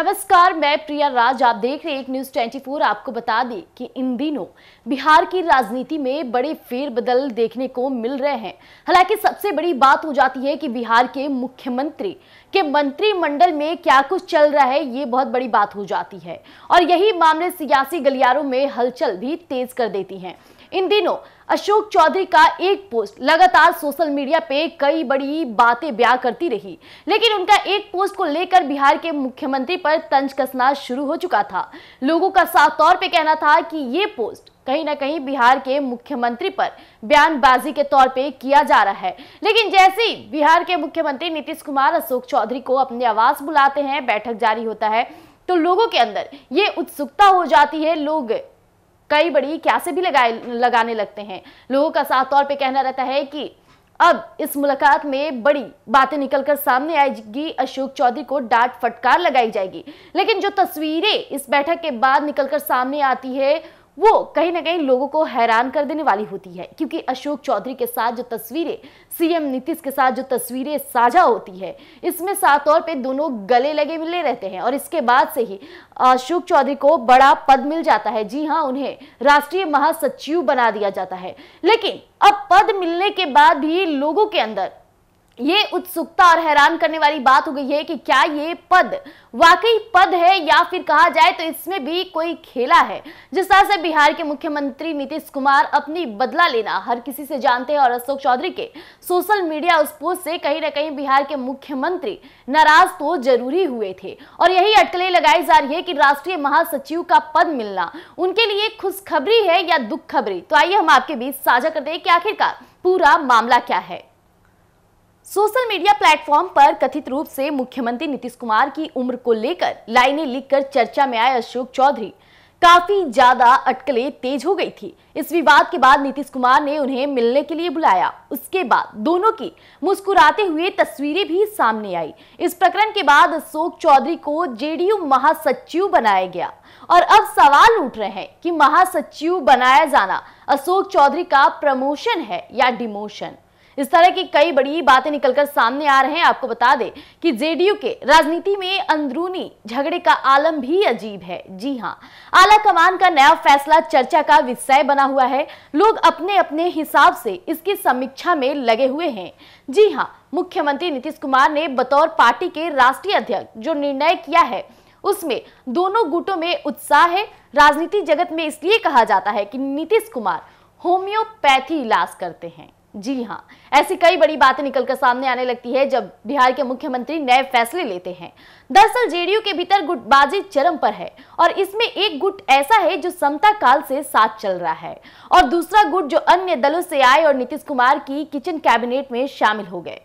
नमस्कार मैं प्रिया राज आप देख रहे हैं एक न्यूज 24 आपको बता दें कि इन दिनों बिहार की राजनीति में बड़े फेरबदल देखने को मिल रहे हैं हालांकि सबसे बड़ी बात हो जाती है कि बिहार के मुख्यमंत्री के मंत्रिमंडल में क्या कुछ चल रहा है ये बहुत बड़ी बात हो जाती है और यही मामले सियासी गलियारों में हलचल भी तेज कर देती हैं इन दिनों अशोक चौधरी का एक पोस्ट लगातार सोशल मीडिया पे कई बड़ी बातें ब्याह करती रही लेकिन उनका एक पोस्ट को लेकर बिहार के मुख्यमंत्री पर तंज कसना शुरू हो चुका था लोगों का साफ तौर पे कहना था कि ये पोस्ट कहीं ना कहीं बिहार के मुख्यमंत्री पर बयानबाजी के तौर पे किया जा रहा है लेकिन जैसे ही बिहार के मुख्यमंत्री नीतीश कुमार अशोक चौधरी को अपने आवास बुलाते हैं बैठक जारी होता है तो लोगों के अंदर ये उत्सुकता हो जाती है लोग कई बड़ी क्यासे भी लगाए लगाने लगते हैं लोगों का साफ तौर पर कहना रहता है कि अब इस मुलाकात में बड़ी बातें निकलकर सामने आएगी अशोक चौधरी को डांट फटकार लगाई जाएगी लेकिन जो तस्वीरें इस बैठक के बाद निकलकर सामने आती है वो कहीं ना कहीं लोगों को हैरान कर देने वाली होती है क्योंकि अशोक चौधरी के साथ जो तस्वीरें सीएम नीतीश के साथ जो तस्वीरें साझा होती है इसमें साफ तौर पे दोनों गले लगे मिले रहते हैं और इसके बाद से ही अशोक चौधरी को बड़ा पद मिल जाता है जी हाँ उन्हें राष्ट्रीय महासचिव बना दिया जाता है लेकिन अब पद मिलने के बाद भी लोगों के अंदर ये उत्सुकता और हैरान करने वाली बात हो गई है कि क्या ये पद वाकई पद है या फिर कहा जाए तो इसमें भी कोई खेला है जिस तरह से बिहार के मुख्यमंत्री नीतीश कुमार अपनी बदला लेना हर किसी से जानते हैं और अशोक चौधरी के सोशल मीडिया उस पोस्ट से कहीं ना कहीं बिहार के मुख्यमंत्री नाराज तो जरूरी हुए थे और यही अटकलें लगाई जा रही है कि राष्ट्रीय महासचिव का पद मिलना उनके लिए खुशखबरी है या दुख खबरी तो आइए हम आपके बीच साझा करते हैं कि आखिरकार पूरा मामला क्या है सोशल मीडिया प्लेटफॉर्म पर कथित रूप से मुख्यमंत्री नीतीश कुमार की उम्र को लेकर लाइनें लिखकर चर्चा में आए अशोक चौधरी काफी ज्यादा अटकलें तेज हो गई थी इस विवाद के बाद नीतीश कुमार ने उन्हें मिलने के लिए बुलाया उसके बाद दोनों की मुस्कुराते हुए तस्वीरें भी सामने आई इस प्रकरण के बाद अशोक चौधरी को जेडीयू महासचिव बनाया गया और अब सवाल उठ रहे हैं कि महासचिव बनाया जाना अशोक चौधरी का प्रमोशन है या डिमोशन इस तरह की कई बड़ी बातें निकलकर सामने आ रहे हैं आपको बता दें कि जेडीयू के राजनीति में अंदरूनी झगड़े का आलम भी अजीब है जी हाँ आला कमान का नया फैसला चर्चा का विषय बना हुआ है लोग अपने अपने हिसाब से इसकी समीक्षा में लगे हुए हैं जी हाँ मुख्यमंत्री नीतीश कुमार ने बतौर पार्टी के राष्ट्रीय अध्यक्ष जो निर्णय किया है उसमें दोनों गुटों में उत्साह है राजनीति जगत में इसलिए कहा जाता है कि नीतीश कुमार होम्योपैथी इलाज करते हैं जी हाँ ऐसी कई बड़ी बातें निकलकर सामने आने लगती है जब बिहार के मुख्यमंत्री नए फैसले लेते हैं दरअसल जेडीयू के भीतर गुटबाजी चरम पर है और इसमें एक गुट ऐसा है जो समता काल से साथ चल रहा है और दूसरा गुट जो अन्य दलों से आए और नीतीश कुमार की किचन कैबिनेट में शामिल हो गए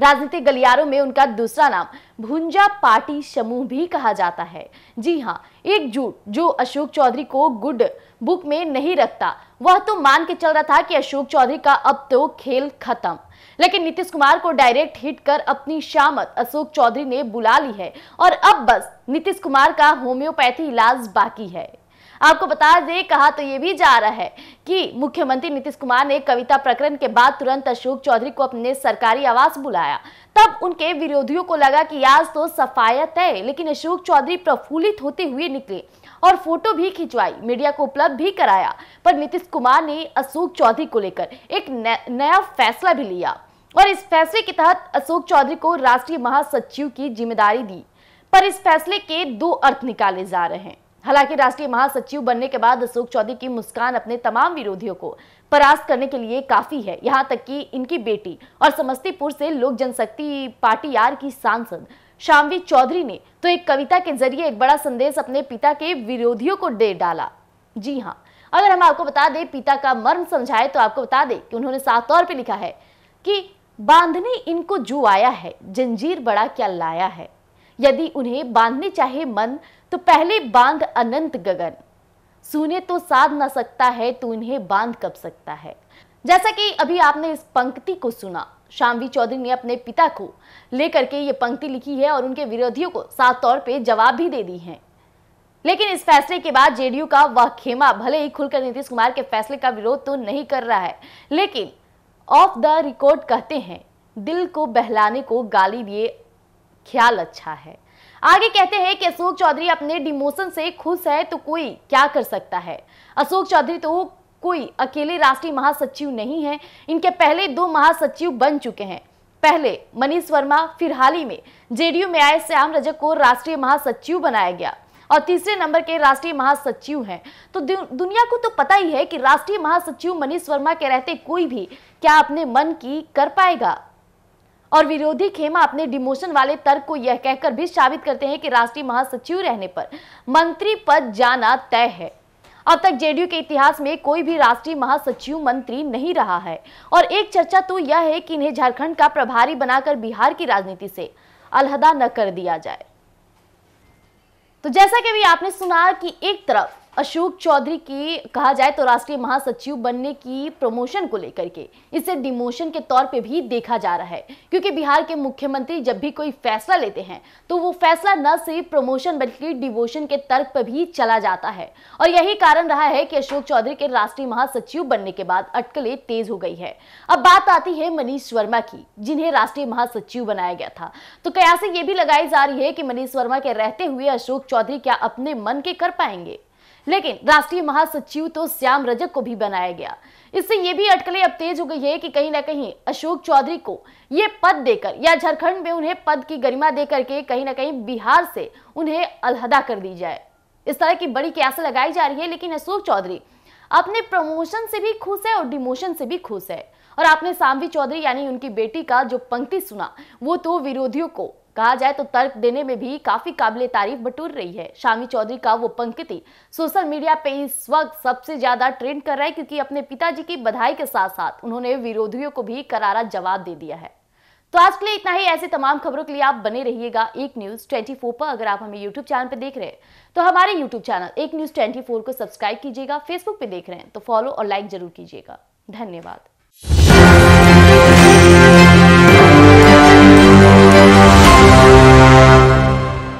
राजनीतिक गलियारों में उनका दूसरा नाम भुंजा पार्टी समूह भी कहा जाता है जी हाँ एकजुट जो अशोक चौधरी को गुड बुक में नहीं रखता वह तो मान के चल रहा था कि अशोक चौधरी का अब तो खेल खत्म लेकिन नीतीश कुमार को डायरेक्ट हिट कर अपनी शामत अशोक चौधरी ने बुला ली है और अब बस नीतीश कुमार का होम्योपैथी इलाज बाकी है आपको बता दें कहा तो ये भी जा रहा है कि मुख्यमंत्री नीतीश कुमार ने कविता प्रकरण के बाद तुरंत अशोक चौधरी को अपने सरकारी आवास बुलाया तब उनके विरोधियों को लगा कि आज तो सफायत है लेकिन अशोक चौधरी प्रफुल्लित होते हुए निकले और फोटो भी खिंचवाई मीडिया को उपलब्ध भी कराया पर नीतीश कुमार ने अशोक चौधरी को लेकर एक नया फैसला भी लिया और इस फैसले के तहत अशोक चौधरी को राष्ट्रीय महासचिव की जिम्मेदारी दी पर इस फैसले के दो अर्थ निकाले जा रहे हैं हालांकि राष्ट्रीय महासचिव बनने के बाद अशोक चौधरी की मुस्कान अपने तमाम विरोधियों को परास्त करने के लिए काफी है यहां तक कि इनकी बेटी और समस्तीपुर से लोक जनशक्ति पार्टी आर की सांसद शामवी चौधरी ने तो एक कविता के जरिए एक बड़ा संदेश अपने पिता के विरोधियों को दे डाला जी हाँ अगर हम आपको बता दें पिता का मर्म समझाए तो आपको बता दें कि उन्होंने साफ तौर पे लिखा है कि बांधने इनको जू आया है जंजीर बड़ा क्या लाया है यदि उन्हें बांधने चाहे मन तो पहले बांध अनंत गगन सुने तो साध ना सकता है तो उन्हें बांध कब सकता है जैसा कि अभी आपने इस पंक्ति को सुना शामवी चौधरी ने अपने पिता को लेकर के ये पंक्ति लिखी है और उनके विरोधियों को साफ तौर पे जवाब भी दे दी है लेकिन इस फैसले के बाद जेडीयू का वह खेमा भले ही खुलकर नीतीश कुमार के फैसले का विरोध तो नहीं कर रहा है लेकिन ऑफ द रिकॉर्ड कहते हैं दिल को बहलाने को गाली दिए ख्याल अच्छा है आगे कहते हैं कि अशोक चौधरी अपने डिमोशन से खुश है तो कोई क्या कर सकता है अशोक चौधरी तो कोई अकेले राष्ट्रीय महासचिव नहीं है इनके पहले दो महासचिव बन चुके हैं पहले मनीष वर्मा फिर हाल ही में जेडीयू में आए श्याम रजक को राष्ट्रीय महासचिव बनाया गया और तीसरे नंबर के राष्ट्रीय महासचिव हैं तो दुनिया को तो पता ही है कि राष्ट्रीय महासचिव मनीष वर्मा के रहते कोई भी क्या अपने मन की कर पाएगा और विरोधी खेमा अपने डिमोशन वाले तर्क को यह कहकर भी साबित करते हैं कि राष्ट्रीय महासचिव रहने पर मंत्री पद जाना तय है अब तक जेडीयू के इतिहास में कोई भी राष्ट्रीय महासचिव मंत्री नहीं रहा है और एक चर्चा तो यह है कि इन्हें झारखंड का प्रभारी बनाकर बिहार की राजनीति से अलहदा न कर दिया जाए तो जैसा कि अभी आपने सुना कि एक तरफ अशोक चौधरी की कहा जाए तो राष्ट्रीय महासचिव बनने की प्रमोशन को लेकर के इसे डिमोशन के तौर पे भी देखा जा रहा है क्योंकि बिहार के मुख्यमंत्री जब भी कोई फैसला लेते हैं तो वो फैसला न सिर्फ प्रमोशन बल्कि डिमोशन के तर्क पर भी चला जाता है और यही कारण रहा है कि अशोक चौधरी के राष्ट्रीय महासचिव बनने के बाद अटकलें तेज हो गई है अब बात आती है मनीष वर्मा की जिन्हें राष्ट्रीय महासचिव बनाया गया था तो कयासे ये भी लगाई जा रही है कि मनीष वर्मा के रहते हुए अशोक चौधरी क्या अपने मन के कर पाएंगे लेकिन राष्ट्रीय महासचिव तो श्याम रजक को भी बनाया गया इससे यह भी अटकलें अब तेज हो गई है कि कहीं ना कहीं अशोक चौधरी को ये पद देकर या झारखंड में उन्हें पद की गरिमा देकर के कहीं ना कहीं बिहार से उन्हें अलहदा कर दी जाए इस तरह की बड़ी क्यास लगाई जा रही है लेकिन अशोक चौधरी अपने प्रमोशन से भी खुश है और डिमोशन से भी खुश है और आपने सांवी चौधरी यानी उनकी बेटी का जो पंक्ति सुना वो तो विरोधियों को कहा जाए तो तर्क देने में भी काफी काबिल तारीफ बटूर रही है शामी चौधरी का वो पंक्ति सोशल मीडिया पे इस वक्त सबसे ज्यादा ट्रेंड कर रहा है क्योंकि अपने पिताजी की बधाई के साथ साथ उन्होंने विरोधियों को भी करारा जवाब दे दिया है तो आज के लिए इतना ही ऐसी तमाम खबरों के लिए आप बने रहिएगा एक न्यूज 24 पर अगर आप हमें यूट्यूब चैनल पर देख रहे हैं तो हमारे यूट्यूब चैनल एक न्यूज 24 को सब्सक्राइब कीजिएगा फेसबुक पे देख रहे हैं तो फॉलो और लाइक जरूर कीजिएगा धन्यवाद